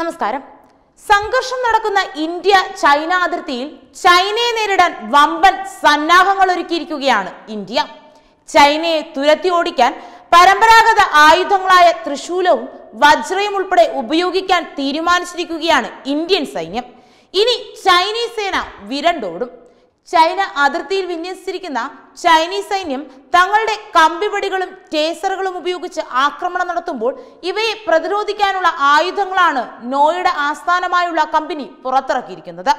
നമസ്കാരം സംഘർഷം നടക്കുന്ന ഇന്ത്യ ചൈന അതിർത്തിയിൽ ചൈനയെ നേരിടാൻ വമ്പൻ സന്നാഹങ്ങൾ ഒരുക്കിയിരിക്കുകയാണ് ഇന്ത്യ ചൈനയെ തുരത്തി ഓടിക്കാൻ പരമ്പരാഗത ആയുധങ്ങളായ ത്രിശൂലവും വജ്രയും ഉൾപ്പെടെ ഉപയോഗിക്കാൻ തീരുമാനിച്ചിരിക്കുകയാണ് ഇന്ത്യൻ സൈന്യം ഇനി ചൈനീസ് സേന വിരണ്ടോടും ചൈന അതിർത്തിയിൽ വിന്യസിച്ചിരിക്കുന്ന ചൈനീസ് സൈന്യം തങ്ങളുടെ കമ്പിപടികളും ടേസറുകളും ഉപയോഗിച്ച് ആക്രമണം നടത്തുമ്പോൾ ഇവയെ പ്രതിരോധിക്കാനുള്ള ആയുധങ്ങളാണ് നോയുടെ ആസ്ഥാനമായുള്ള കമ്പനി പുറത്തിറക്കിയിരിക്കുന്നത്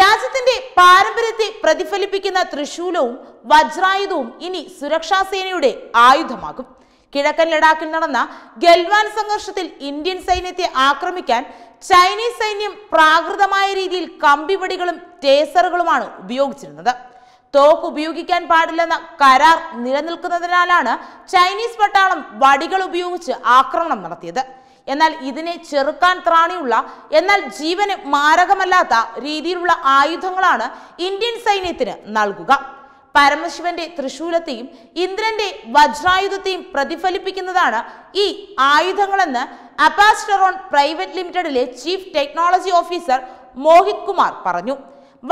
രാജ്യത്തിന്റെ പാരമ്പര്യത്തെ പ്രതിഫലിപ്പിക്കുന്ന ത്രിശൂലവും വജ്രായുധവും ഇനി സുരക്ഷാ സേനയുടെ ആയുധമാകും കിഴക്കൻ ലഡാക്കിൽ നടന്ന ഗൽവാൻ സംഘർഷത്തിൽ ഇന്ത്യൻ സൈന്യത്തെ ആക്രമിക്കാൻ ചൈനീസ് സൈന്യം പ്രാകൃതമായ രീതിയിൽ കമ്പിവടികളും ടേസറുകളുമാണ് ഉപയോഗിച്ചിരുന്നത് തോക്ക് ഉപയോഗിക്കാൻ പാടില്ലെന്ന കരാർ നിലനിൽക്കുന്നതിനാലാണ് ചൈനീസ് പട്ടാളം വടികൾ ഉപയോഗിച്ച് ആക്രമണം നടത്തിയത് എന്നാൽ ഇതിനെ ചെറുക്കാൻ ത്രാണിയുള്ള എന്നാൽ ജീവന് മാരകമല്ലാത്ത രീതിയിലുള്ള ആയുധങ്ങളാണ് ഇന്ത്യൻ സൈന്യത്തിന് നൽകുക പരമശിവന്റെ തൃശൂലത്തെയും ഇന്ദ്രന്റെ വജ്രായുധത്തെയും പ്രതിഫലിപ്പിക്കുന്നതാണ് ഈ ആയുധങ്ങളെന്ന് അപ്പാസ്റ്ററോൺ പ്രൈവറ്റ് ലിമിറ്റഡിലെ chief technology officer Mohit Kumar പറഞ്ഞു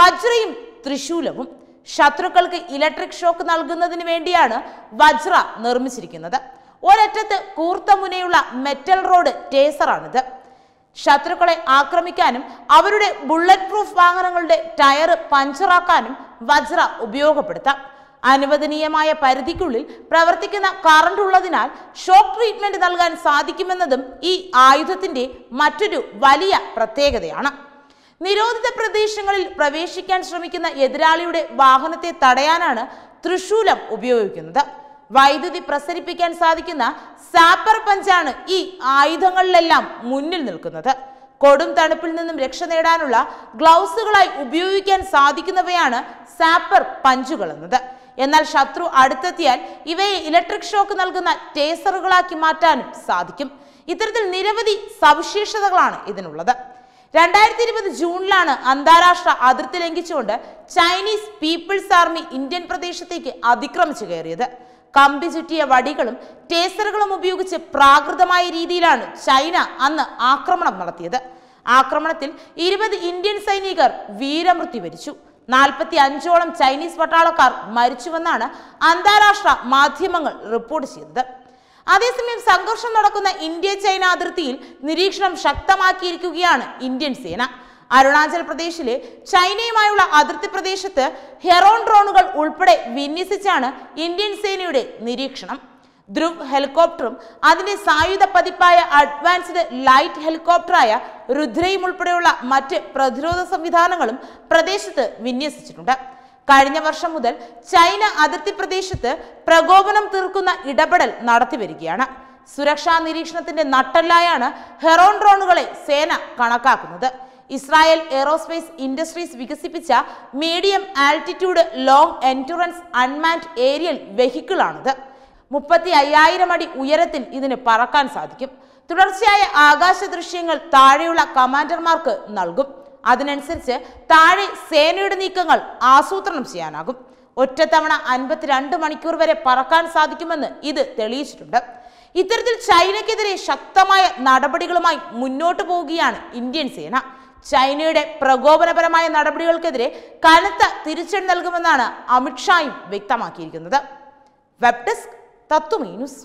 വജ്രയും തൃശൂലവും ശത്രുക്കൾക്ക് ഇലക്ട്രിക് ഷോക്ക് നൽകുന്നതിന് വേണ്ടിയാണ് വജ്ര നിർമ്മിച്ചിരിക്കുന്നത് ഒരറ്റത്ത് കൂർത്ത മുനയുള്ള മെറ്റൽ റോഡ് ടേസറാണിത് ശത്രുക്കളെ ആക്രമിക്കാനും അവരുടെ ബുള്ളറ്റ് പ്രൂഫ് വാഹനങ്ങളുടെ ടയർ പഞ്ചറാക്കാനും വജ്ര ഉപയോഗപ്പെടുത്താം അനുവദനീയമായ പരിധിക്കുള്ളിൽ പ്രവർത്തിക്കുന്ന കറണ്ട് ഉള്ളതിനാൽ ഷോക്ക് ട്രീറ്റ്മെന്റ് നൽകാൻ സാധിക്കുമെന്നതും ഈ ആയുധത്തിന്റെ മറ്റൊരു വലിയ പ്രത്യേകതയാണ് നിരോധിത പ്രദേശങ്ങളിൽ പ്രവേശിക്കാൻ ശ്രമിക്കുന്ന എതിരാളിയുടെ വാഹനത്തെ തടയാനാണ് തൃശൂലം ഉപയോഗിക്കുന്നത് വൈദ്യുതി പ്രസരിപ്പിക്കാൻ സാധിക്കുന്ന സാപ്പർ പഞ്ചാണ് ഈ ആയുധങ്ങളിലെല്ലാം മുന്നിൽ നിൽക്കുന്നത് കൊടും തണുപ്പിൽ നിന്നും രക്ഷ നേടാനുള്ള ഗ്ലൗസുകളായി ഉപയോഗിക്കാൻ സാധിക്കുന്നവയാണ് സാപ്പർ പഞ്ചുകൾ എന്നത് എന്നാൽ ശത്രു അടുത്തെത്തിയാൽ ഇവയെ ഇലക്ട്രിക് ഷോക്ക് നൽകുന്ന ടേസറുകളാക്കി മാറ്റാനും സാധിക്കും ഇത്തരത്തിൽ നിരവധി സവിശേഷതകളാണ് ഇതിനുള്ളത് രണ്ടായിരത്തി ഇരുപത് ജൂണിലാണ് അന്താരാഷ്ട്ര അതിർത്തി ലംഘിച്ചുകൊണ്ട് ചൈനീസ് പീപ്പിൾസ് ആർമി ഇന്ത്യൻ പ്രദേശത്തേക്ക് അതിക്രമിച്ചു കയറിയത് കമ്പി ചുറ്റിയ വടികളും ടേസറുകളും ഉപയോഗിച്ച് പ്രാകൃതമായ രീതിയിലാണ് ചൈന അന്ന് ആക്രമണം നടത്തിയത് ആക്രമണത്തിൽ ഇരുപത് ഇന്ത്യൻ സൈനികർ വീരമൃത്യു വരിച്ചു നാൽപ്പത്തി അഞ്ചോളം ചൈനീസ് പട്ടാളക്കാർ മരിച്ചുവെന്നാണ് അന്താരാഷ്ട്ര മാധ്യമങ്ങൾ റിപ്പോർട്ട് ചെയ്തത് അതേസമയം സംഘർഷം നടക്കുന്ന ഇന്ത്യ ചൈന അതിർത്തിയിൽ നിരീക്ഷണം ശക്തമാക്കിയിരിക്കുകയാണ് ഇന്ത്യൻ സേന അരുണാചൽ പ്രദേശിലെ ചൈനയുമായുള്ള അതിർത്തി പ്രദേശത്ത് ഹെറോൺ ഡ്രോണുകൾ ഉൾപ്പെടെ വിന്യസിച്ചാണ് ഇന്ത്യൻ സേനയുടെ നിരീക്ഷണം ധ്രുവ് ഹെലികോപ്റ്ററും അതിന്റെ സായുധ പതിപ്പായ അഡ്വാൻസ്ഡ് ലൈറ്റ് ഹെലികോപ്റ്ററായ രുദ്രയും ഉൾപ്പെടെയുള്ള മറ്റ് പ്രതിരോധ സംവിധാനങ്ങളും പ്രദേശത്ത് വിന്യസിച്ചിട്ടുണ്ട് കഴിഞ്ഞ വർഷം മുതൽ ചൈന അതിർത്തി പ്രദേശത്ത് പ്രകോപനം തീർക്കുന്ന ഇടപെടൽ നടത്തിവരികയാണ് സുരക്ഷാ നിരീക്ഷണത്തിന്റെ നട്ടല്ലായാണ് ഹെറോൺ ഡ്രോണുകളെ സേന കണക്കാക്കുന്നത് ഇസ്രായേൽ എയറോസ്പേസ് ഇൻഡസ്ട്രീസ് വികസിപ്പിച്ച medium altitude long endurance unmanned aerial വെഹിക്കിളാണിത് മുപ്പത്തി അയ്യായിരം അടി ഉയരത്തിൽ ഇതിന് പറക്കാൻ സാധിക്കും തുടർച്ചയായ ആകാശ ദൃശ്യങ്ങൾ താഴെയുള്ള കമാൻഡർമാർക്ക് നൽകും അതിനനുസരിച്ച് താഴെ സേനയുടെ നീക്കങ്ങൾ ആസൂത്രണം ചെയ്യാനാകും ഒറ്റത്തവണ അൻപത്തിരണ്ട് മണിക്കൂർ വരെ പറക്കാൻ സാധിക്കുമെന്ന് ഇത് തെളിയിച്ചിട്ടുണ്ട് ഇത്തരത്തിൽ ചൈനയ്ക്കെതിരെ ശക്തമായ നടപടികളുമായി മുന്നോട്ടു പോവുകയാണ് ഇന്ത്യൻ സേന ചൈനയുടെ പ്രകോപനപരമായ നടപടികൾക്കെതിരെ കനത്ത തിരിച്ചടി നൽകുമെന്നാണ് അമിത്ഷായും വ്യക്തമാക്കിയിരിക്കുന്നത് വെബ് ഡെസ്ക് തത്വമേ ന്യൂസ്